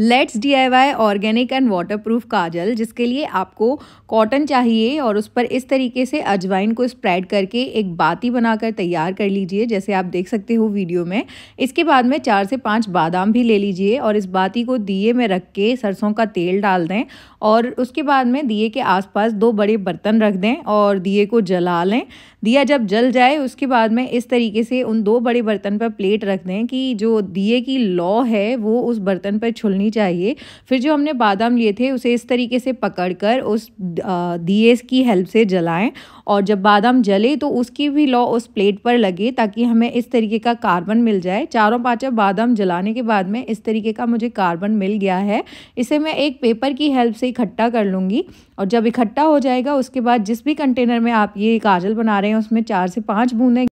let's D I Y organic and waterproof kajal जिसके लिए आपको कॉटन चाहिए और उस पर इस तरीके से अजवाइन को स्प्रेड करके एक बाती बनाकर तैयार कर लीजिए जैसे आप देख सकते हो वीडियो में इसके बाद में चार से पाँच बादाम भी ले लीजिए और इस बाती को दिए में रख के सरसों का तेल डाल दें और उसके बाद में दिए के आसपास दो बड़े बर्तन रख दें और दिए को जला लें दिया जब जल जाए उसके बाद में इस तरीके से उन दो बड़े बर्तन पर प्लेट रख दें कि जो दिए की लौ है वो उस बर्तन पर छुलनी चाहिए फिर जो हमने बादाम लिए थे उसे इस तरीके से पकड़ कर उस दिए की हेल्प से जलाएं और जब बादाम जले तो उसकी भी लौ उस प्लेट पर लगे ताकि हमें इस तरीके का कार्बन मिल जाए चारों पाँचों बादाम जलाने के बाद में इस तरीके का मुझे कार्बन मिल गया है इसे मैं एक पेपर की हेल्प से इकट्ठा कर लूँगी और जब इकट्ठा हो जाएगा उसके बाद जिस भी कंटेनर में आप ये काजल बना रहे रहे हैं उसमें चार से पाँच बूंदें